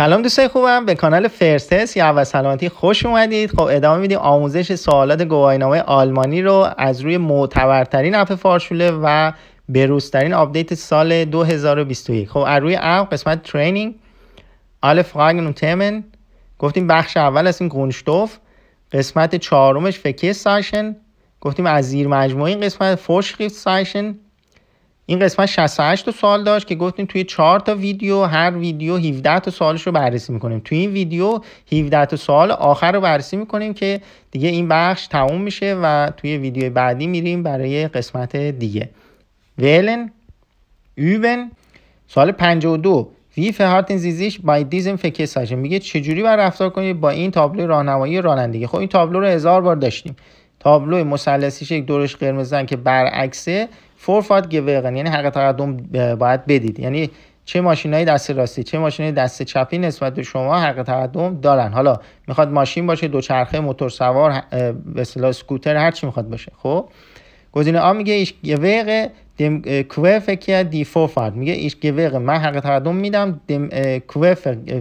سلام دوستای خوبم به کانال فرستس یا اول سلامتی خوش اومدید خب ادامه میدیم آموزش سوالات گواهینامه آلمانی رو از روی معتبرترین اپ فارشوله و بروزترین آپدیت سال 2021 خب از روی اپ قسمت ترینینگ آل فراگن و تمن گفتیم بخش اول از این گونشتوف قسمت چهارمش فکیس ساشن گفتیم از زیر مجموعه این قسمت فورشریفت سایشن این قسمت 68 تا سوال داشت که گفتیم توی 4 تا ویدیو هر ویدیو 17 تا سوالش رو بررسی میکنیم توی این ویدیو 17 تا سوال آخر رو بررسی میکنیم که دیگه این بخش تموم میشه و توی ویدیو بعدی میریم برای قسمت دیگه ویلن اوبن سوال 52 وی verhalten زیزیش sich bei diesem میگه چجوری بر رفتار کنید با این تابلو راهنمایی رانندگی خب این تابلو رو هزار بار داشتیم تابلو مثلثیش یک دورش قرمز که برعکسه فور فات گوگن یعنی حق تقدم باید بدید یعنی چه های دست راستی چه های دست چپی نسبت به شما حق تقدم دارن حالا میخواد ماشین باشه دوچرخه موتور سوار به اصطلاح سکوتر هر چی میخواد باشه خب گزینه آ میگه ایش گویغ دم کوه فکر دی فورفارد میگه ایش گویغ من حق تقدم میدم دم کوه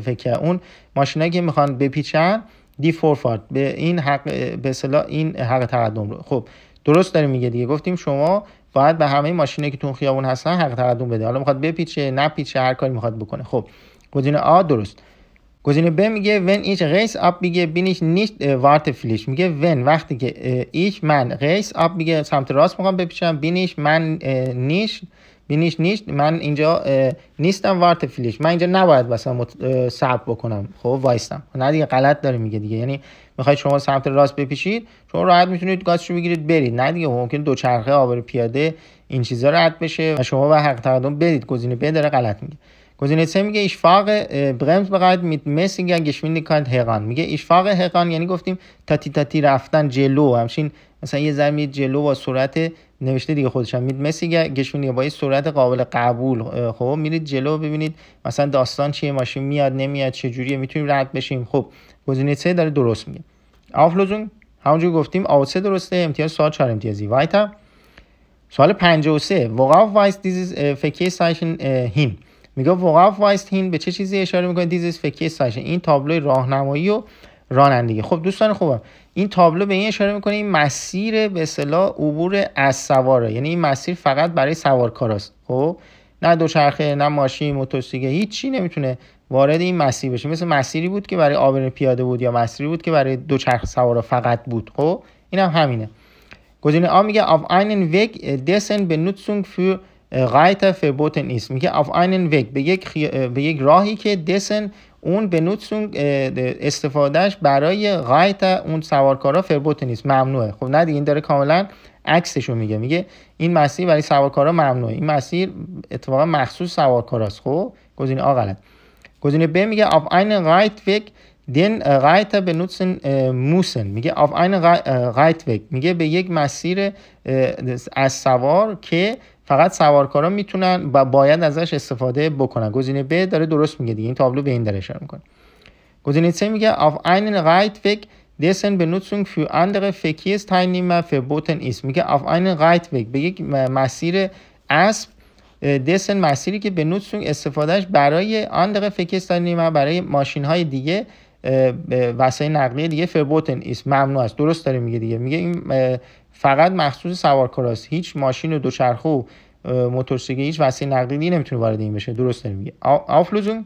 فکر اون ماشینایی که میخوان بپیچن دی فارت به این حق به اصطلاح این حق تقدم رو خب درست داریم میگه دیگه گفتیم شما باید به همه ماشینه که تو خیابون هستن حق تقدم بده حالا میخواد بپیچه نپیچه هر کاری میخواد بکنه خب گزینه آ درست گزینه ب میگه ون ایچ ریس اپ میگه بینیش نیشت وارت فلیش میگه ون وقتی که ایچ من ریس اپ میگه سمت راست میخوام بپیچم بینیش من نیش بینیش نیست من اینجا نیستم وارت فیلیش من اینجا نباید مثلا صبر بکنم خب وایستم نه دیگه غلط داره میگه دیگه یعنی میخواید شما سمت راست بپیشید شما راحت میتونید گازشو بگیرید برید نه دیگه ممکن دوچرخه آبر پیاده این چیزا رد بشه و شما به حق تقدم برید گزینه ب داره غلط میگه گزینه سه میگه اشفاق برمز بقید میت مسینگ گشمین کانت هقان میگه ایشفاق هقان یعنی گفتیم تاتی تاتی رفتن جلو همشین مثلا یه زمین جلو با سرعت نوشته دیگه خودشم میرید مسی گشونیه با این سرعت قابل قبول خب میرید جلو ببینید مثلا داستان چیه ماشین میاد نمیاد چه جوریه میتونیم رد بشیم خب گزینه 3 داره درست میگه آفلوزون همونجور گفتیم آوسه درسته امتیاز سوال 4 امتیازی وایتا سوال 53 وقاف وایس دیز فکی سایشن هیم میگه وقاف وایس هین به چه چیزی اشاره میکنه دیز فکی سایشن این تابلوی راهنمایی و رانندگی خب دوستان خوبم این تابلو به این اشاره میکنه این مسیر به اصطلاح عبور از سواره یعنی این مسیر فقط برای سوارکاراست خب نه دوچرخه نه ماشین موتورسیکلت هیچی نمیتونه وارد این مسیر بشه مثل مسیری بود که برای آبر پیاده بود یا مسیری بود که برای دوچرخ سوارا فقط بود خب اینم هم همینه گزینه آ میگه auf einen Weg äh, dessen Benutzung für غایت فبوتن نیست میگه اف اینن به یک, راهی که دسن اون به نوتسون استفادهش برای غایت اون سوارکارا فربوت نیست ممنوعه خب نه دیگه این داره کاملا عکسشو میگه میگه این مسیر برای سوارکارا ممنوعه این مسیر اتفاقا مخصوص سوارکاراست خب گزینه آ غلط گزینه ب میگه اف آینن غایت ویگ دن غایت به نوتسون موسن میگه اف آین غایت ویگ میگه به یک مسیر از سوار که فقط سوارکارا میتونن و باید ازش استفاده بکنن گزینه ب داره درست میگه دیگه این تابلو به این داره اشاره میکنه گزینه سه میگه auf einen Reitweg dessen Benutzung für andere Verkehrsteilnehmer verboten ist میگه auf einen Reitweg به یک مسیر اسب دسن مسیری که به استفادهش برای آندر فکستانیما برای ماشین های دیگه وسایل نقلیه دیگه فربوتن است. ممنوع است درست داره میگه دیگه میگه این فقط مخصوص سوارکاراست هیچ ماشین و دوچرخه و موتورسیکلت هیچ وسیله نقلیه نمیتونه وارد این بشه درست نمیگه آفلوزون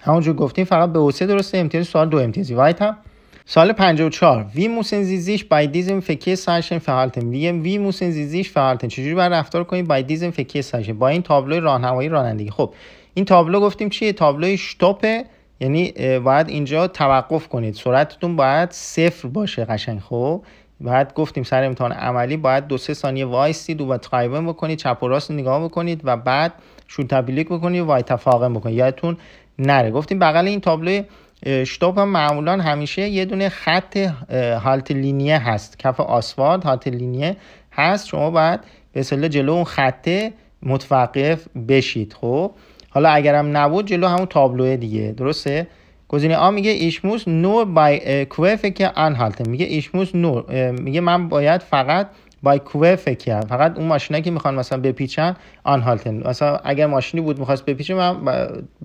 همونجور گفتیم فقط به اوسه درسته امتیاز سوال دو امتیازی وایت هم سال 54 وی موسن زیزیش بای دیزم فکی سرشن فعالتن وی وی موسن زیزیش فعالتن چجوری باید رفتار کنیم بای دیزم فکی سرشن با این تابلو راهنمایی رانندگی خب این تابلو گفتیم چیه تابلوی شتاپه یعنی باید اینجا توقف کنید سرعتتون باید صفر باشه قشنگ خب بعد گفتیم سر امتحان عملی باید دو سه ثانیه وایسید و تقریبا بکنید چپ و راست نگاه بکنید و بعد شوت تبلیک بکنید و تفاقم بکنید یادتون نره گفتیم بغل این تابلو شتاب هم معمولا همیشه یه دونه خط حالت لینیه هست کف آسفالت هالت لینیه هست شما باید به اصطلاح جلو اون خط متوقف بشید خب حالا اگرم نبود جلو همون تابلوه دیگه درسته گزینه آ میگه ایشموس نو بای ان حالته میگه ایشموس نو میگه من باید فقط بای کوه فکر فقط اون ماشینه که میخوان مثلا بپیچن آن مثلا اگر ماشینی بود میخواست بپیچه من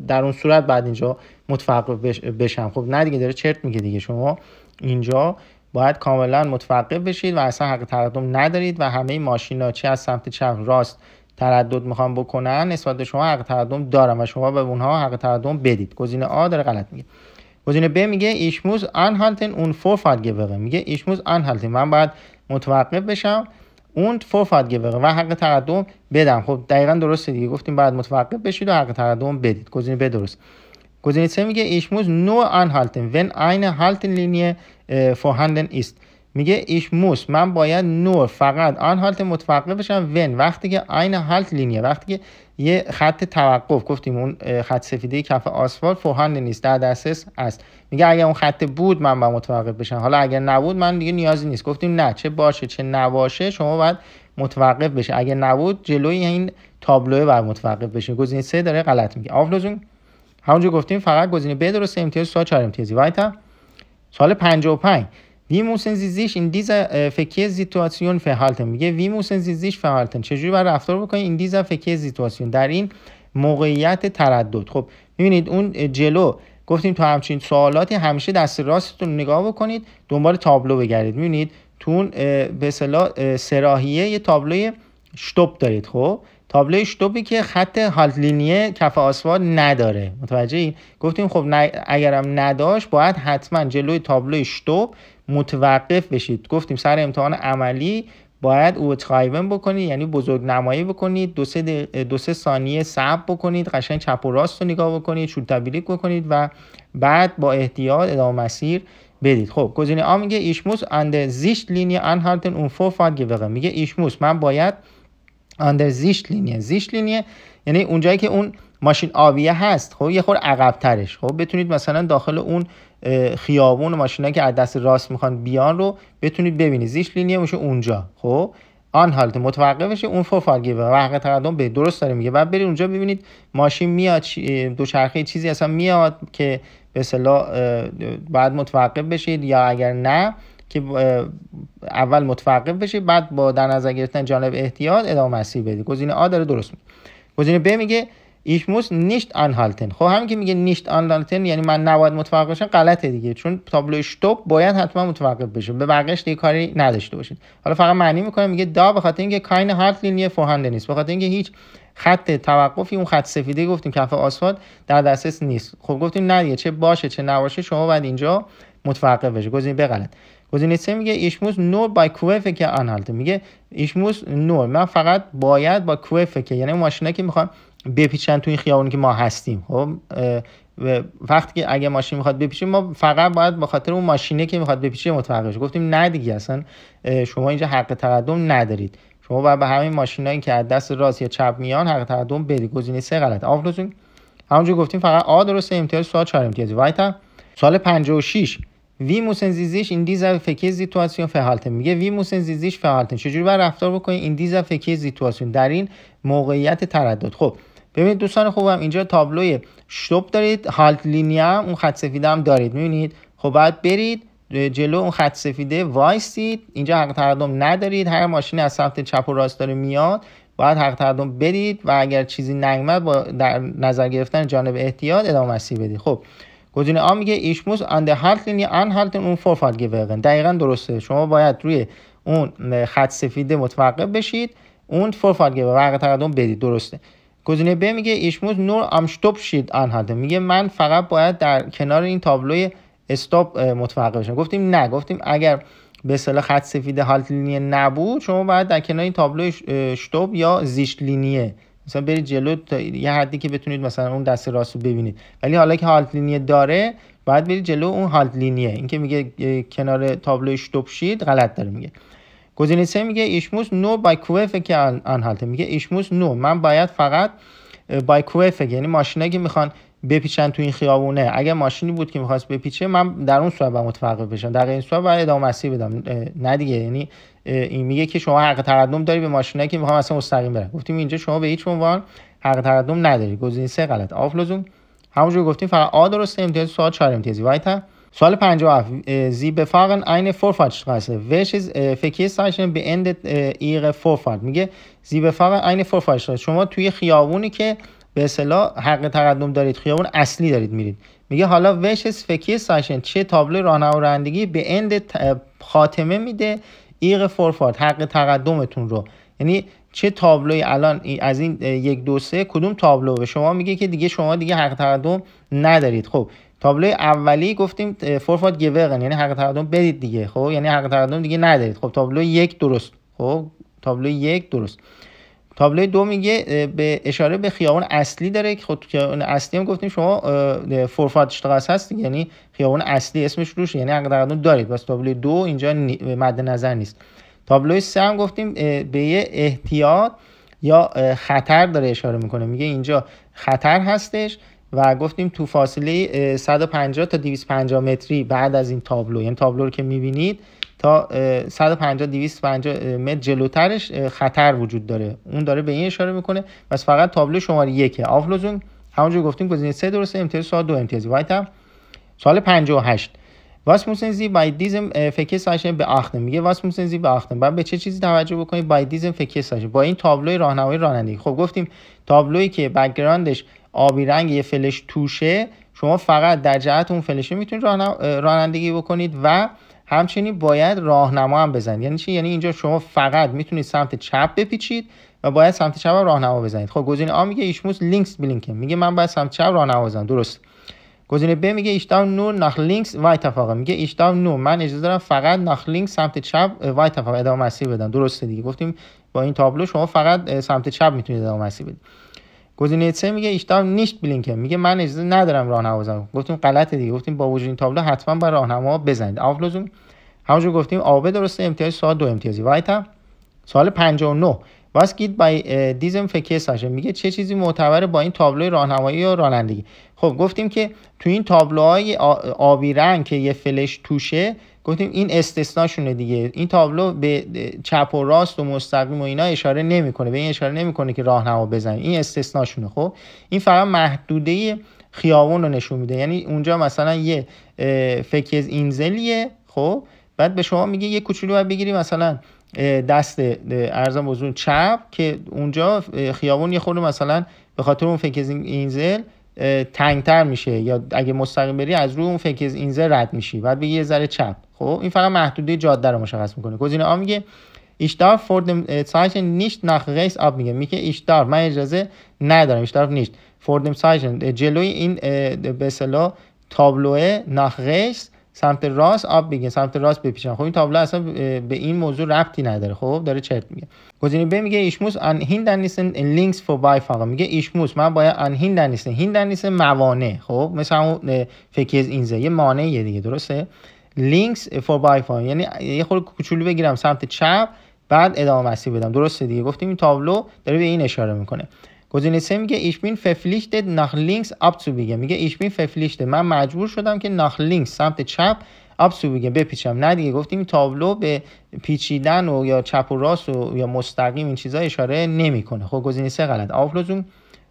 در اون صورت بعد اینجا متوقف بشم خب نه دیگه داره چرت میگه دیگه شما اینجا باید کاملا متوقف بشید و اصلا حق تقدم ندارید و همه ماشینا چه از سمت چپ راست تردد میخوام بکنن نسبت به شما حق تقدم دارم و شما به اونها حق تقدم بدید گزینه آ داره غلط میگه گزینه ب میگه ایشموز ان هالتن اون فورفاد گوره میگه ایشموز ان هالتن من باید متوقف بشم اون فورفاد گوره و حق تقدم بدم خب دقیقا درسته دیگه گفتیم بعد متوقف بشید و حق تقدم بدید گزینه ب درست گزینه سه میگه ایشموز نو ان هالتن ون آین هالتن لینیه هندن است میگه ایش موس من باید نور فقط آن حالت متوقف بشم ون وقتی که عین حالت لینیه وقتی که یه خط توقف گفتیم اون خط سفیده کف آسفال فوهند نیست در دسترس است میگه اگر اون خط بود من با متوقف بشم حالا اگر نبود من دیگه نیازی نیست گفتیم نه چه باشه چه نباشه شما باید متوقف بشه اگر نبود جلوی این تابلوه بر متوقف بشه گزینه سه داره غلط میگه آفلوزون همونجا گفتیم فقط گزینه ب درسته امتیاز سوال چهار امتیازی وایتا سوال 55 ویموسن زیزیش این دیز فکیه زیتواسیون فهالتن میگه ویموسن زیزیش فهالتن چجوری باید رفتار بکنید این دیزا فکیه زیتواسیون در این موقعیت تردد خب میبینید اون جلو گفتیم تو همچین سوالاتی همیشه دست راستتون نگاه بکنید دنبال تابلو بگردید میبینید تو اون به اصطلاح یه تابلوی شتوب دارید خب تابلوی شتوبی که خط هالت لینیه کف اسوار نداره متوجه گفتیم خب اگرم نداشت باید حتما جلوی تابلوی شتوب متوقف بشید گفتیم سر امتحان عملی باید او اوتخایون بکنید یعنی بزرگ نمایی بکنید دو سه, دو سه ثانیه صبر بکنید قشنگ چپ و راست رو نگاه بکنید شود بکنید و بعد با احتیاط ادامه مسیر بدید خب گزینه آ میگه ایشموس اندر زیشت لینی اون فوفاد میگه ایشموس من باید اندر زیشت لینیه زیشت لینیه یعنی اونجایی که اون ماشین آویه هست خب یه خور عقب ترش خب بتونید مثلا داخل اون خیابون و ماشینایی که از دست راست میخوان بیان رو بتونید ببینید زیش لینیه میشه اونجا خب آن حالت متوقف بشه اون فوفالگی و حق تقدم به درست داره میگه بعد برید اونجا ببینید ماشین میاد دو چرخه چیزی اصلا میاد که به اصطلاح بعد متوقف بشید یا اگر نه که اول متوقف بشید بعد با در نظر گرفتن جانب احتیاط ادامه مسیر بدید گزینه آ داره درست میگه گزینه ب میگه ich muss nicht anhalten خب همین که میگه نیشت anhalten یعنی من نباید متوقع بشم غلطه دیگه چون تابلو شتوب باید حتما متوقف بشه به بقیش دیگه کاری نداشته باشید حالا فقط معنی میکنه میگه دا به خاطر اینکه کاین هارت لینی فوهنده نیست به خاطر اینکه هیچ خط توقفی اون خط سفیده گفتیم کف آسفالت در دسترس نیست خب گفتیم نه چه باشه چه نباشه شما باید اینجا متوقف بشه گزینه غلط گزینه سه میگه ایشموس نور با کوفه که آن میگه ایشموس نور من فقط باید با کوفه که یعنی ماشینا که میخوان بپیچن تو این خیابونی که ما هستیم خب وقتی که اگه ماشین میخواد بپیچه ما فقط باید به خاطر اون ماشینه که میخواد بپیچه متوقف گفتیم نه دیگه اصلا شما اینجا حق تقدم ندارید شما باید به همین ماشینایی که از دست راست یا چپ میان حق تقدم بدید گزینه سه غلط آفلوزون همونجا گفتیم فقط آ درست امتیاز سوال 4 امتیاز وایتا سال 56 وی موسن زیزیش این دیز فکی زیتواسیون فعالت میگه وی موسن زیزیش فعالت چجوری باید رفتار بکنید این دیز فکی زیتواسیون در این موقعیت تردد خب ببینید دوستان خوبم اینجا تابلوی شتوب دارید هالت لینیه اون خط سفیده هم دارید میبینید خب بعد برید جلو اون خط سفیده وایسید اینجا حق تقدم ندارید هر ماشین از سمت چپ و راست داره میاد باید حق تقدم بدید و اگر چیزی نگمه با در نظر گرفتن جانب احتیاط ادامه مسیر بدید خب گزینه آ میگه ایشموس موس اند هالت لینی ان هالت اون فورفالد گیوگن دقیقا درسته شما باید روی اون خط سفیده متوقف بشید اون فورفالد گیوگن حق تقدم بدید درسته گزینه ب میگه ایشموز نور شتوب شید انهده میگه من فقط باید در کنار این تابلوی استاپ متوقع بشم گفتیم نه گفتیم اگر به اصطلاح خط سفید هالت لینیه نبود شما باید در کنار این تابلوی شتوب یا زیشت لینیه مثلا برید جلو تا یه حدی که بتونید مثلا اون دست راست رو ببینید ولی حالا که هالت لینیه داره باید برید جلو اون هالت لینیه اینکه میگه کنار تابلوی شتوب شید غلط داره میگه گزینه سه میگه ایشموس نو بای کوف که انحالته میگه ایشموس نو من باید فقط بای کوفه یعنی ماشینایی که میخوان بپیچن تو این خیابونه اگه ماشینی بود که میخواست بپیچه من در اون صورت با متوقف بشم در این صورت باید ادامه مسیر بدم نه دیگه یعنی این میگه که شما حق تقدم داری به ماشینایی که میخوام اصلا مستقیم برن گفتیم اینجا شما به هیچ عنوان حق تقدم نداری گزینه سه غلط آفلوزون همونجور گفتیم فقط آ درسته امتیاز سوال 4 امتیازی وایتا سوال 57 زی بفاقن این فورفارت شتراسه ویش از سایشن به اند ایر فورفاد میگه زی بفاقن این فورفارت شتراسه شما توی خیابونی که به اصطلاح حق تقدم دارید خیابون اصلی دارید میرید میگه حالا وش از ساشن چه تابلو راهنما رانندگی به اند خاتمه میده ایغ فورفارت حق تقدمتون رو یعنی چه تابلوی الان از این یک دو سه کدوم تابلو به شما میگه که دیگه شما دیگه حق تقدم ندارید خب تابلو اولی گفتیم فورفاد گیورن یعنی حق تقدم بدید دیگه خب یعنی حق تقدم دیگه ندارید خب تابلو یک درست خب تابلو یک درست تابلو دو میگه به اشاره به خیابان اصلی داره که خود خب خیابان اصلی هم گفتیم شما فورفاد اشتغاس هست یعنی خیابان اصلی اسمش روش یعنی حق تقدم دارید بس تابلو دو اینجا مد نظر نیست تابلو سه هم گفتیم به یه احتیاط یا خطر داره اشاره میکنه میگه اینجا خطر هستش و گفتیم تو فاصله 150 تا 250 متری بعد از این تابلو یعنی تابلو رو که میبینید تا 150 250 متر جلوترش خطر وجود داره اون داره به این اشاره میکنه بس فقط تابلو شماره یکه آفلوزون همونجور گفتیم گزینه 3 درسته امتیاز سوال دو امتیازی وایت سال 58 واس موسن زی بای دیزم فکر به آختم میگه واس موسن به آختم بعد به چه چیزی توجه بکنید بای دیزم فکر ساشن با این تابلوی راهنمایی رانندگی خب گفتیم تابلویی که بگراندش آبی رنگ یه فلش توشه شما فقط در جهت اون فلشه میتونید رانندگی بکنید و همچنین باید راهنما هم بزنید یعنی چی یعنی اینجا شما فقط میتونید سمت چپ بپیچید و باید سمت چپ راهنما بزنید خب گزینه آ میگه ایشموس لینکس بلینکن میگه من باید سمت چپ راهنما بزنم درست گزینه ب میگه ایش داون نو نخ لینکس وای تفاقه میگه داون نو من اجازه دارم فقط نخ لینکس سمت چپ وای ادامه مسیر بدم درسته دیگه گفتیم با این تابلو شما فقط سمت چپ میتونید ادامه مسیر بدید گزینه سه میگه ایشتاب نیشت بلینکن میگه من اجازه ندارم راهنما بزنم گفتیم غلطه دیگه گفتیم با وجود این تابلو حتما با راهنما بزنید آفلوزون همونجور گفتیم آبه درسته امتیاز سوال دو امتیازی وایت هم سوال 59 واس گید بای دیزم فکه میگه چه چیزی معتبره با این تابلوی راهنمایی و رانندگی خب گفتیم که تو این تابلوهای آبی رنگ که یه فلش توشه گفتیم این استثناشونه دیگه این تابلو به چپ و راست و مستقیم و اینا اشاره نمیکنه به این اشاره نمیکنه که راهنما بزنیم این استثناشونه خب این فقط محدوده خیابون رو نشون میده یعنی اونجا مثلا یه فکز اینزلیه خب بعد به شما میگه یه کوچولو باید بگیری مثلا دست ارزم بزرگ چپ که اونجا خیابون یه خورده مثلا به خاطر اون فکر اینزل تنگتر میشه یا اگه مستقیم بری از روی اون فکر اینزه رد میشی بعد به یه ذره چپ خب این فقط محدوده جاده رو مشخص میکنه گزینه آ میگه دار فوردم سایشن نیشت نخ غیس آب میگه میگه ایشدار من اجازه ندارم ایشدار نیشت فوردم سایشن جلوی این به تابلوه نخ سمت راست آب میگه سمت راست بپیچن خب این تابلو اصلا به این موضوع ربطی نداره خب داره چرت میگه گزینه ب میگه ایشموس ان هیندن نیستن لینکس فور بای فاقا، میگه ایشموس من باید ان هیندن نیستن هیندن نیستن موانع خب مثل اون فکیز اینزه یه دیگه درسته لینکس فور بای فاقا، یعنی یه خورده کوچولو بگیرم سمت چپ بعد ادامه مسیر بدم درسته دیگه گفتیم این تابلو داره به این اشاره میکنه گزینه سه میگه ایش بین ففلیشت ناخ لینکس اپ میگه ایش بین من مجبور شدم که ناخ لینکس سمت چپ اپ تو بپیچم نه دیگه گفتیم تابلو به پیچیدن و یا چپ و راست و یا مستقیم این چیزا اشاره نمیکنه خب گزینه سه غلط آفلوزون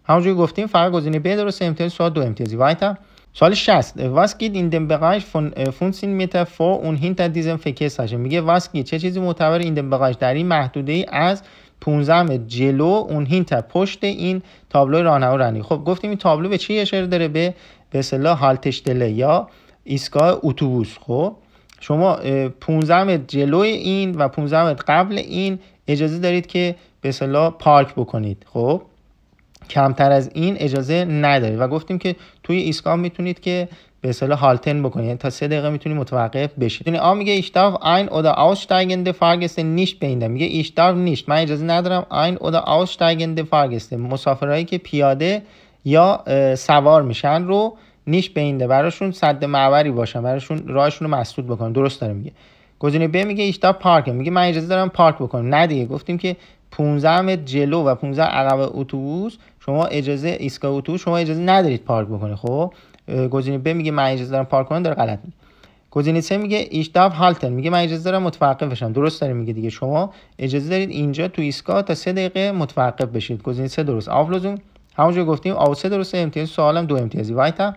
همونجوری گفتیم فرق گزینه ب درسته امتیاز سوال دو امتیازی وایتا سوال 60 واس گید این دم بغاش فون 15 متر فور اون هینتر دیزم فکر میگه واس چه چیزی معتبر این دم بغاش در این محدوده ای از 15 متر جلو اون هینت پشت این تابلو راهنما رانی خب گفتیم این تابلو به چی اشاره داره به به اصطلاح یا ایستگاه اتوبوس خب شما 15 متر جلوی این و 15 متر قبل این اجازه دارید که به اصطلاح پارک بکنید خب کمتر از این اجازه ندارید و گفتیم که توی ایستگاه میتونید که به سال هالتن بکنی یعنی تا سه دقیقه میتونی متوقف بشی یعنی آ میگه ایش دارف این اودا aussteigende نیش نیش بینده میگه ایش دارف نیست من اجازه ندارم این اودا aussteigende فارگسته. مسافرهایی که پیاده یا سوار میشن رو نیش بینده براشون صد معوری باشن براشون راهشون رو مسدود بکنن درست داره میگه گزینه ب میگه ایش دارف پارک میگه من اجازه دارم پارک بکنم نه دیگه گفتیم که 15 متر جلو و 15 عقب اتوبوس شما اجازه ایستگاه اتوبوس شما اجازه ندارید پارک بکنید خب گزینه ب میگه من اجازه دارم پارک کنم داره غلط میگه گزینه سه میگه داف هالتن میگه من اجازه دارم متوقف بشم درست داره میگه دیگه شما اجازه دارید اینجا تو اسکا تا سه دقیقه متوقف بشید گزینه سه درست آفلوزون همونجا گفتیم آو سه درست امتیاز سوالم دو امتیازی وایتا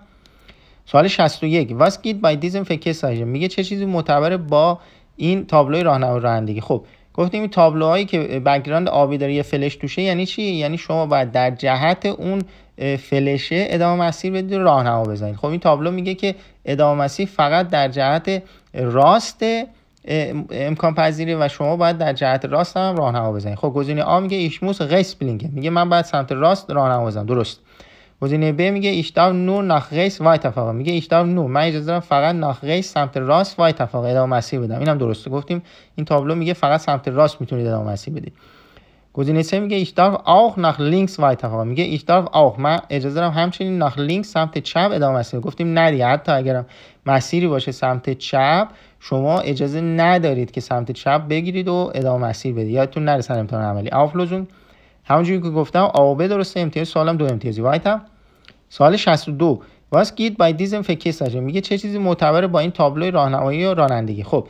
سوال 61 واس گید بای دیزم فکر میگه چه چیزی معتبر با این تابلوی و رانندگی خب گفتیم این تابلوهایی که بکگراند آبی داره یه فلش توشه یعنی چی یعنی شما باید در جهت اون فلشه ادامه مسیر بدید راهنما بزنید خب این تابلو میگه که ادامه مسیر فقط در جهت راست امکان پذیره و شما باید در جهت راست هم راهنما بزنید خب گزینه آ میگه ایشموس غیس بلینگه میگه من باید سمت راست راهنما بزنم درست گزینه ب میگه ایشتاو نخ ریس وای تفاقه میگه ایشتاو نو من اجازه دارم فقط ریس سمت راست وای تفاقه ادامه مسیر بدم اینم درسته گفتیم این تابلو میگه فقط سمت راست میتونید ادامه مسیر بدید گزینه سه میگه ایشتاو آخ ناخ لینکس وای تفاقه میگه ایشتاو آخ من اجازه دارم همچنین ناخ لینکس سمت چپ ادامه مسیر گفتیم نه دیگه حتی اگرم مسیری باشه سمت چپ شما اجازه ندارید که سمت چپ بگیرید و ادامه مسیر بدید یادتون نره سر امتحان عملی آفلوزون همونجوری که گفتم آوبه درسته امتیاز سوالم دو امتیازی وایت هم سوال 62 واس گیت بای دیزم فکر میگه چه چیزی معتبر با این تابلو راهنمایی و رانندگی خب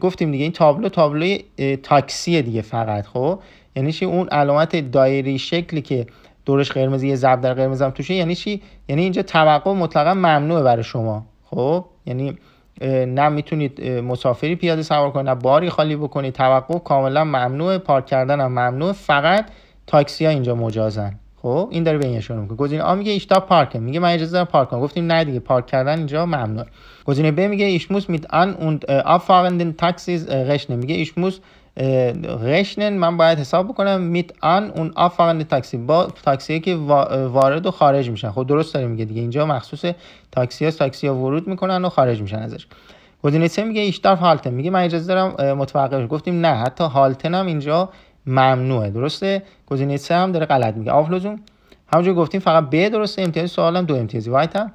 گفتیم دیگه این تابلو تابلوی تاکسیه دیگه فقط خب یعنی چی اون علامت دایری شکلی که دورش قرمزی یه ضرب در قرمزم توشه یعنی چی یعنی اینجا توقع مطلقا ممنوعه برای شما خب یعنی نه میتونید مسافری پیاده سوار کنید نه باری خالی بکنید توقف کاملا ممنوع پارک کردن هم ممنوع فقط تاکسی ها اینجا مجازن خب این داره به این اشاره میکنه گزینه آ میگه ایشتا پارک میگه من اجازه دارم پارک کنم گفتیم نه دیگه پارک کردن اینجا ممنوع گزینه ب میگه ایشموس موس میت ان اون تاکسیز میگه ایشموس. رشنن من باید حساب بکنم میت آن اون آفرن تاکسی با تاکسی که وارد و خارج میشن خب درست داره میگه دیگه اینجا مخصوص تاکسی ها تاکسی ها ورود میکنن و خارج میشن ازش گزینه میگه میگه دارف هالتن میگه من اجازه دارم متوقف گفتیم نه حتی هالتن هم اینجا ممنوعه درسته گزینه هم داره غلط میگه آفلوزون همونجور گفتیم فقط به درسته امتیاز سوالم دو امتیازی وایتا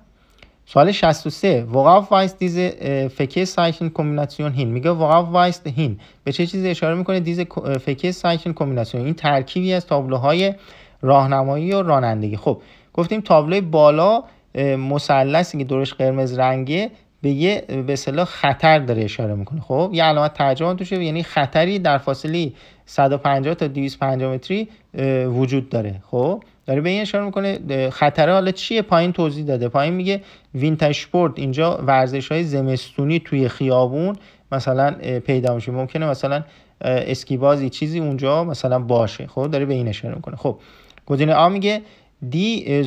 سوال 63 وقاف وایست دیز فکه سایکن کومبیناسیون هین میگه وقاف وایست هین به چه چیزی اشاره میکنه دیز فکه سایکل کومبیناسیون این ترکیبی از تابلوهای راهنمایی و رانندگی خب گفتیم تابلوی بالا مثلثی که دورش قرمز رنگه به یه به اصطلاح خطر داره اشاره میکنه خب یه علامت ترجمه یعنی خطری در فاصله 150 تا 250 متری وجود داره خب داره به این اشاره میکنه خطره حالا چیه پایین توضیح داده پایین میگه وینتشپورت اینجا ورزش های زمستونی توی خیابون مثلا پیدا میشه ممکنه مثلا اسکیبازی چیزی اونجا مثلا باشه خب داره به این اشاره میکنه خب گزینه آ میگه دی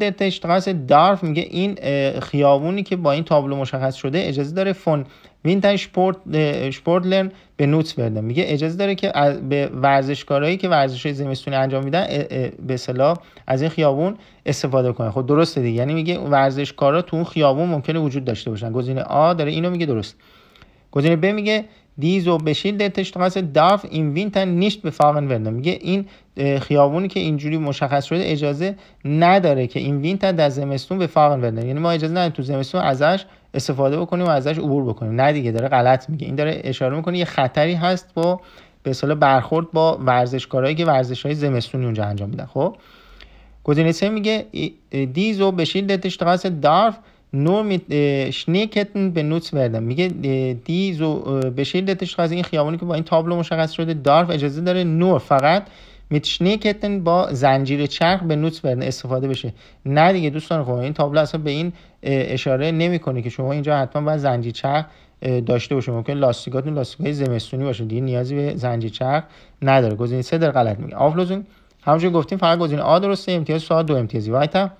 در تشتغس دارف میگه این خیابونی که با این تابلو مشخص شده اجازه داره فون وینتن شپورت لرن به نوتس برده میگه اجازه داره که به ورزشکارایی که ورزش زمستونی انجام میدن به صلاح از این خیابون استفاده کنه. خب درسته دیگه یعنی میگه ورزشکارا تو اون خیابون ممکنه وجود داشته باشن گزینه آ داره اینو میگه درست گزینه ب میگه دیزو بشیل در Straße داف این وینتن نیشت به فاقن وردن میگه این خیابونی که اینجوری مشخص شده اجازه نداره که این وینتن در زمستون به فاقن وردن یعنی ما اجازه نداریم تو زمستون ازش استفاده بکنیم و ازش عبور بکنیم نه دیگه داره غلط میگه این داره اشاره میکنه یه خطری هست با به اصطلاح برخورد با ورزشکارایی که ورزش های زمستونی اونجا انجام میدن خب گزینه میگه دیزو بشیل در دارف نور نرم شنیکتن به نوت بردم میگه زو، به شیلدتش از این خیابانی که با این تابلو مشخص شده دارف اجازه داره نور فقط میت شنیکتن با زنجیر چرخ به نوت بردن استفاده بشه نه دیگه دوستان خب این تابلو اصلا به این اشاره نمیکنه که شما اینجا حتما باید زنجیر چرخ داشته باشه ممکن لاستیکاتون لاستیکای زمستونی باشه دیگه نیازی به زنجیر چرخ نداره گزینه در غلط میگه آفلوزون همونجوری گفتیم فقط گزینه آ درسته امتیاز سوال دو امتیازی وایتا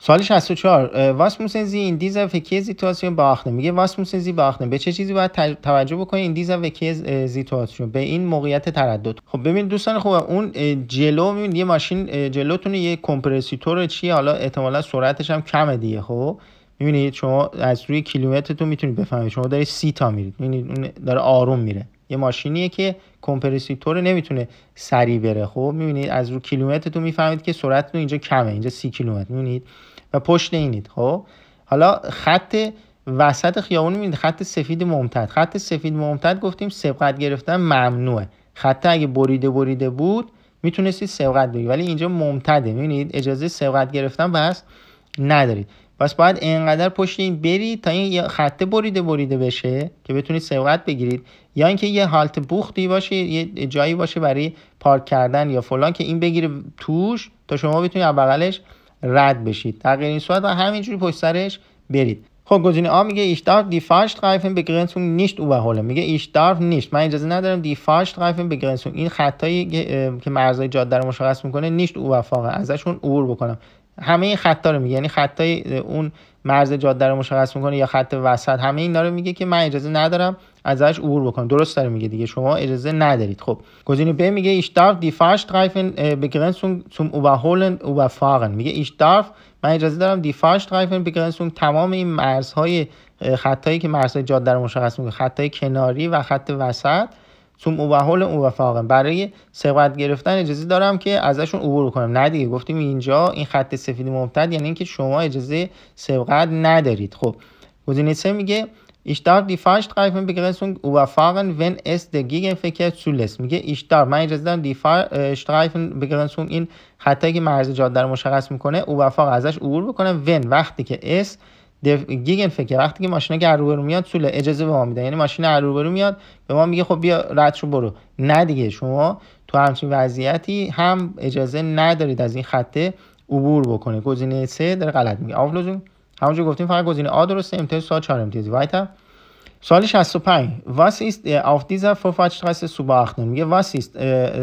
سال 64 چهار زی دیزا و کی زیتواسیون باخته میگه موسن زی باخته به چه چیزی باید توجه این این و کی زیتواسیون به این موقعیت تردد خب ببین دوستان خوب اون جلو میبین یه ماشین جلوتون یه کمپرسیتور چی حالا احتمالا سرعتش هم کمه دیگه خب میبینید شما از روی کیلومترتون میتونید بفهمید شما دارید سی تا میرید میبینید اون داره آروم میره یه ماشینیه که کمپرسیتور نمیتونه سری بره خب میبینید از رو کیلومترتون میفهمید که سرعتتون اینجا کمه اینجا سی کیلومتر میبینید و پشت اینید خب حالا خط وسط خیابون میبینید خط سفید ممتد خط سفید ممتد گفتیم سبقت گرفتن ممنوعه خط اگه بریده بریده بود میتونستید سبقت بگیرید ولی اینجا ممتده میبینید اجازه سبقت گرفتن بس ندارید پس باید اینقدر پشت این برید تا این خطه بریده بریده بشه که بتونید سبقت بگیرید یا اینکه یه حالت بوختی باشه یه جایی باشه برای پارک کردن یا فلان که این بگیره توش تا شما بتونید از بغلش رد بشید تغییر این صورت و همینجوری پشت سرش برید خب گزینه آ میگه ایش دارف دی فاش نیست به گرنسون نیشت میگه ایش دارف نیشت من اجازه ندارم دی فاش ترایفن به گرنسون این خطایی که مرزهای جاده رو مشخص میکنه نیشت اوبرفاقه ازشون عبور بکنم همه این خطا رو میگه یعنی خطای اون مرز جاده رو مشخص میکنه یا خط وسط همه اینا رو میگه که من اجازه ندارم ازش عبور بکن درست داره میگه دیگه شما اجازه ندارید خب گزینه ب میگه دارف darf die Fahrstreifen بگرنسون zum Überholen überfahren میگه ایش دارف من اجازه دارم دی تریفن بگرنسون تمام این مرزهای خطایی که مرزهای جاده در مشخص میگه خطای کناری و خط وسط توم اوهل اوفاقم برای سبقت گرفتن اجازه دارم که ازشون عبور کنم نه دیگه گفتیم اینجا این خط سفید ممتد یعنی اینکه شما اجازه سبقت ندارید خب گزینه میگه ایشدار دی Fahrstreifenbegrenzung überfahren, wenn es der Gegenverkehr zulässt. میگه ایشدار من اجازه دارم دی این خطایی که مرز جاده رو مشخص میکنه اوبرفاق ازش عبور بکنه ون وقتی که اس گیگن فکر وقتی که ماشینا که روبرو میاد طول اجازه به ما میده یعنی ماشین روبرو میاد به ما میگه خب بیا رد شو برو نه دیگه شما تو همچین وضعیتی هم اجازه ندارید از این خطه عبور بکنه گزینه سه داره غلط میگه آفلوزون همونجور گفتیم فقط گزینه آ درسته امتیاز سوال 4 امتیازی وایتا سوال 65 واس ایست auf dieser Vorfahrtsstraße zu beachten میگه واس ایست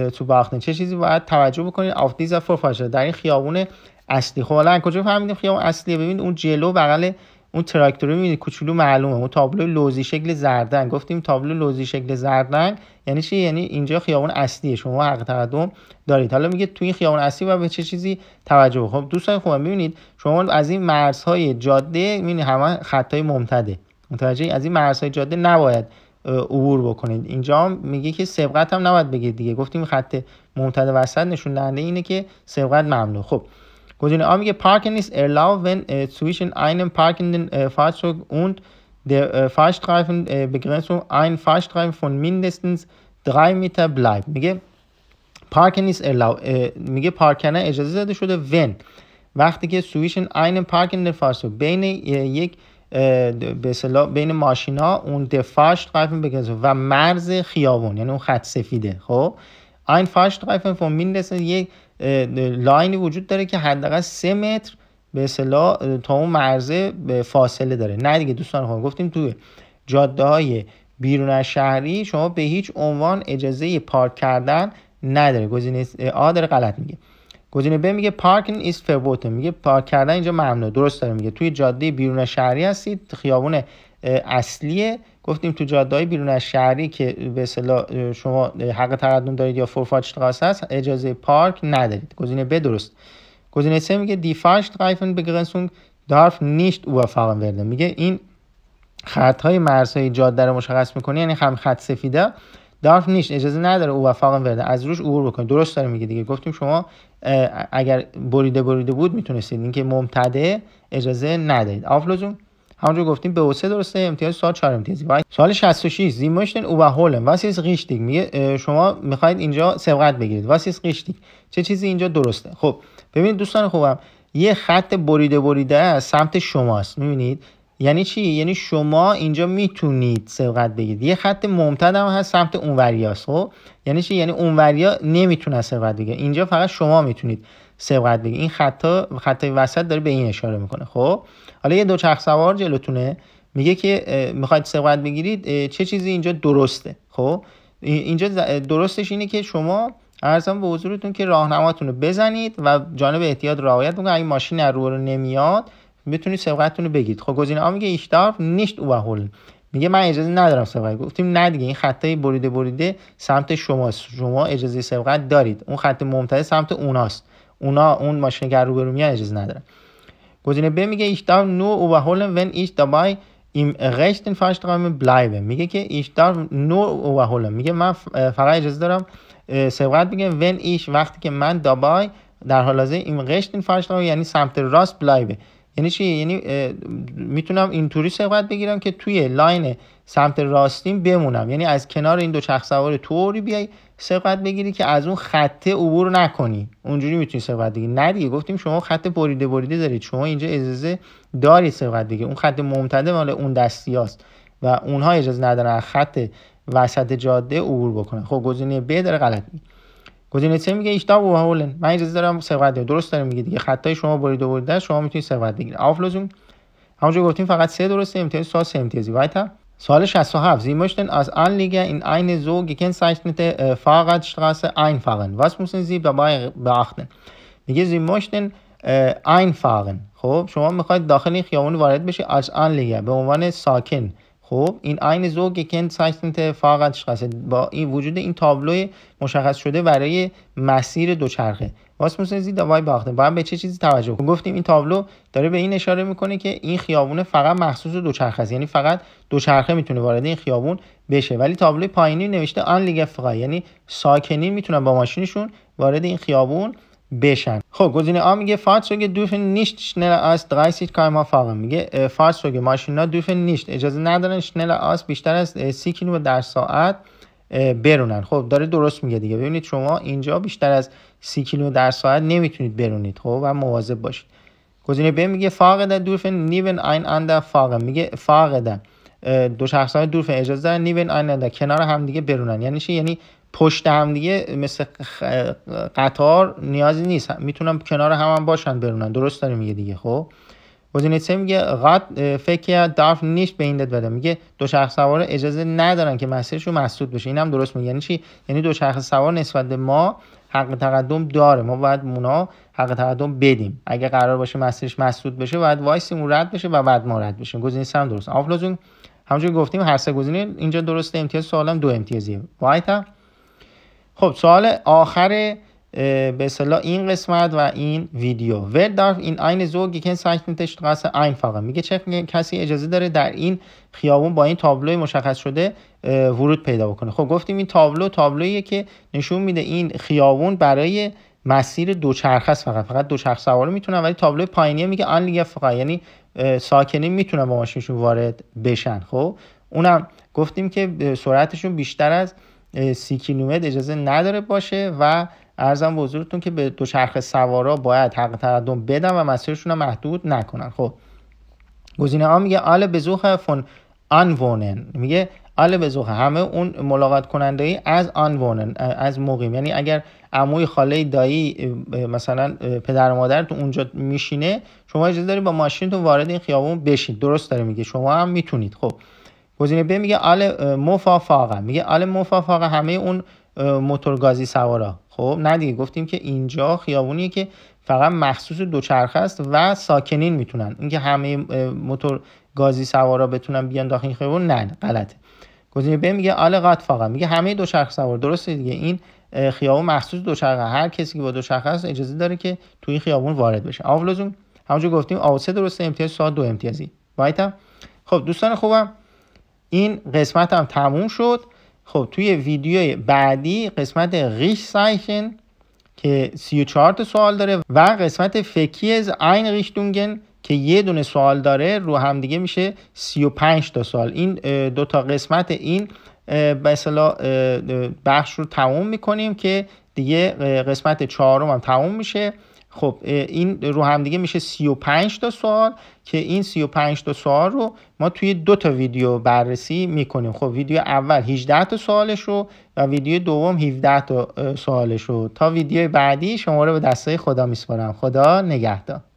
تو beachten چه چیزی باید توجه بکنید auf dieser فاچ در این خیابون اصلی خب الان کجا فهمیدیم خیابون اصلیه ببینید اون جلو بغل اون تراکتوری میبینید کوچولو معلومه اون تابلو لوزی شکل زردن گفتیم تابلو لوزی شکل زردنگ یعنی چی یعنی اینجا خیابون اصلیه شما حق تقدم دارید حالا میگه تو این خیابون اصلی و به چه چیزی توجه خب دوستان خوبم ببینید شما از این مرزهای جاده میبینید همه خطای ممتده متوجه از این مرزهای جاده نباید عبور بکنید اینجا میگه که سبقت هم نباید بگید دیگه گفتیم خط ممتد وسط نشون دهنده اینه که سبقت ممنوع خب گزینه A wie parken ist erlaubt wenn zwischen einem parkenden uh, Fahrzeug und der uh, Fahrstreifenbegrenzung uh, ein Fahrstreifen von mindestens 3 متر bleibt. میگه Parken ist الاو میگه پارکنه اجازه داده شده wenn. وقتی که سویشن این پارکن فارسو بین یک به بین ماشینا اون دفاش رایفن بگذار و مرز خیابون یعنی اون خط سفیده خب این فاش رایفن فون میندسن یک لاینی وجود داره که حداقل سه متر به اصطلاح تا اون مرزه به فاصله داره نه دیگه دوستان خود گفتیم توی جاده های بیرون از شهری شما به هیچ عنوان اجازه پارک کردن نداره گزینه آ داره غلط میگه گزینه ب میگه پارکینگ ایست فوتو میگه پارک کردن اینجا ممنوع درست داره میگه توی جاده بیرون شهری هستید خیابون اصلیه گفتیم تو جاده بیرون از شهری که به اصطلاح شما حق تقدم دارید یا فورفاچ تراس هست اجازه پارک ندارید گزینه ب درست گزینه سه میگه دی به بگرنسونگ دارف نیشت او فقط ورده میگه این خط های های جاده رو مشخص میکنه یعنی هم خط سفیده دارف نیشت اجازه نداره او وفاقم ورده از روش عبور بکنید درست داره میگه دیگه گفتیم شما اگر بریده بریده بود میتونستید اینکه ممتده اجازه ندارید آفلوزون همونجور گفتیم به اوسه درسته امتیاز سوال 4 امتیازی باید. سوال 66 زیمشتن او هولن واسیس ریشتیگ میگه شما میخواید اینجا سبقت بگیرید واسیس ریشتیگ چه چیزی اینجا درسته خب ببینید دوستان خوبم یه خط بریده بریده از سمت شماست میبینید یعنی چی یعنی شما اینجا میتونید سبقت بگیرید یه خط ممتد هم هست سمت اونوریاست خب یعنی چی یعنی اونوریا نمیتونه سبقت بگیره اینجا فقط شما میتونید سبقت بگی این خطا خطای وسط داره به این اشاره میکنه خب حالا یه چرخ سوار جلوتونه میگه که میخواید سبقت بگیرید چه چیزی اینجا درسته خب اینجا درستش اینه که شما ارزم به حضورتون که راهنماتون رو بزنید و جانب احتیاط رعایت بکنید اگه ماشین از رو نمیاد میتونید سبقتتون رو بگید خب گزینه ها میگه نیست او هول میگه من اجازه ندارم سبقت گفتیم نه دیگه این خطای بریده بریده سمت شماست شما اجازه سبقت دارید اون خط ممتد سمت اوناست اونا اون ماشین که روبرو میان اجازه ندارن گزینه ب میگه ایش دار نو اوهولم ون ایش دابای ایم رشتن فاشترام بلایبه میگه که دار نو او میگه من فرای اجازه دارم سبقت میگه ون ایش وقتی که من دابای در حال حاضر "ایم rechten فاشترام" یعنی سمت راست بلایبه یعنی چی یعنی میتونم اینطوری سبقت بگیرم که توی لاین سمت راستین بمونم یعنی از کنار این دو چرخ سوار طوری بیای سبقت بگیری که از اون خطه عبور نکنی اونجوری میتونی سبقت بگیری نه گفتیم شما خط بریده بریده دارید شما اینجا اجازه دارید سبقت دیگه اون خط ممتده مال اون دستیاست و اونها اجازه ندارن خط وسط جاده عبور بکنن خب گزینه ب داره غلط گزینه سه میگه ایشتا و هولن من اجازه دارم ثروت درست داره میگه دیگه خطای شما برید و برید شما میتونید ثروت بگیرید آفلوزون همونجا گفتیم فقط سه درسته امتیاز سا سه امتیازی وایتا سال 67 Sie möchten این Anleger in eine so gekennzeichnete äh, Fahrradstraße einfahren. Was müssen Sie dabei باختن میگه زی مشتن این einfahren. خب شما میخواید داخل این خیابون وارد بشی از آن لیگ به عنوان ساکن خب این عین زوگ کن سایتنت فقط با این وجود این تابلو مشخص شده برای مسیر دوچرخه واسه زی باخته باید به چه چیزی توجه کنیم گفتیم این تابلو داره به این اشاره میکنه که این خیابون فقط مخصوص دوچرخه است یعنی فقط دوچرخه میتونه وارد این خیابون بشه ولی تابلو پایینی نوشته آن لیگ یعنی ساکنین میتونن با ماشینشون وارد این خیابون بشن خب گزینه آ میگه Fahrzeuge دوف نیست schneller als 30 km fahren میگه ماشین ماشینا دوف نیست اجازه ندارن schneller als بیشتر از 30 کیلومتر در ساعت برونن خب داره درست میگه دیگه ببینید شما اینجا بیشتر از 30 کیلومتر در ساعت نمیتونید برونید خب و مواظب باشید گزینه ب میگه فاقده دوف نیون این اندر فاقه میگه دو شخص های اجازه نیون این اندر کنار هم دیگه برونن یعنی یعنی پشت هم دیگه مثل قطار نیازی نیست میتونم کنار هم, هم باشن برونن درست داره میگه دیگه خب گزینه میگه قد فکر دارف نیست به این میگه دو شخص سوار اجازه ندارن که مسیرشون مسدود بشه اینم درست میگه یعنی چی یعنی دو شخص سوار نسبت ما حق تقدم داره ما باید مونا حق تقدم بدیم اگه قرار باشه مسیرش مسدود بشه باید وایسیم رد بشه و بعد ما رد بشیم گزینه هم درست آفلوزون همونجوری گفتیم هر سه گزینه اینجا درسته امتیاز سوالم دو امتیازیه وایتا خب سوال آخر به اصطلاح این قسمت و این ویدیو ور دارف این آین زوگ یکن سکنت قص آین فقط میگه چه کسی اجازه داره در این خیابون با این تابلوی مشخص شده ورود پیدا بکنه خب گفتیم این تابلو تابلویه که نشون میده این خیابون برای مسیر دو است فقط فقط دوچرخ سوار میتونن ولی تابلو پایینی میگه آن لیگ فقط یعنی ساکنین میتونن با ماشینشون وارد بشن خب اونم گفتیم که سرعتشون بیشتر از سی کیلومتر اجازه نداره باشه و ارزم به حضورتون که به دو دوچرخه سوارا باید حق تقدم بدن و مسیرشون رو محدود نکنن خب گزینه ها میگه آل بزوخ فون آنونن میگه آل بزوخ همه اون ملاقات کننده ای از وونن از مقیم یعنی اگر عموی خاله دایی مثلا پدر و مادر تو اونجا میشینه شما اجازه دارید با ماشینتون وارد این خیابون بشین درست داره میگه شما هم میتونید خب گزینه ب میگه آل مفافاقه میگه آل مفافاقه همه اون موتورگازی سوارا خب نه دیگه گفتیم که اینجا خیابونیه که فقط مخصوص دوچرخه است و ساکنین میتونن اینکه همه موتور گازی سوارا بتونن بیان داخل این خیابون نه غلطه گزینه ب میگه آل قد میگه همه دوچرخه سوار درسته دیگه این خیابون مخصوص دوچرخه هر کسی که با دوچرخه است اجازه داره که توی این خیابون وارد بشه آولوزون همونجوری گفتیم آوسه درسته امتیاز ساعت دو امتیازی باید خب دوستان خوبم این قسمت هم تموم شد خب توی ویدیوی بعدی قسمت ریش سایشن که 34 تا سوال داره و قسمت فکی از این دونگن که یه دونه سوال داره رو هم دیگه میشه 35 تا سوال این دو تا قسمت این به بخش رو تموم میکنیم که دیگه قسمت چهارم هم تموم میشه خب این رو هم دیگه میشه 35 تا سوال که این 35 تا سوال رو ما توی دو تا ویدیو بررسی میکنیم خب ویدیو اول 18 تا سوالش رو و ویدیو دوم 17 تا سوالش رو تا ویدیو بعدی شما رو به دستای خدا میسپارم خدا نگهدار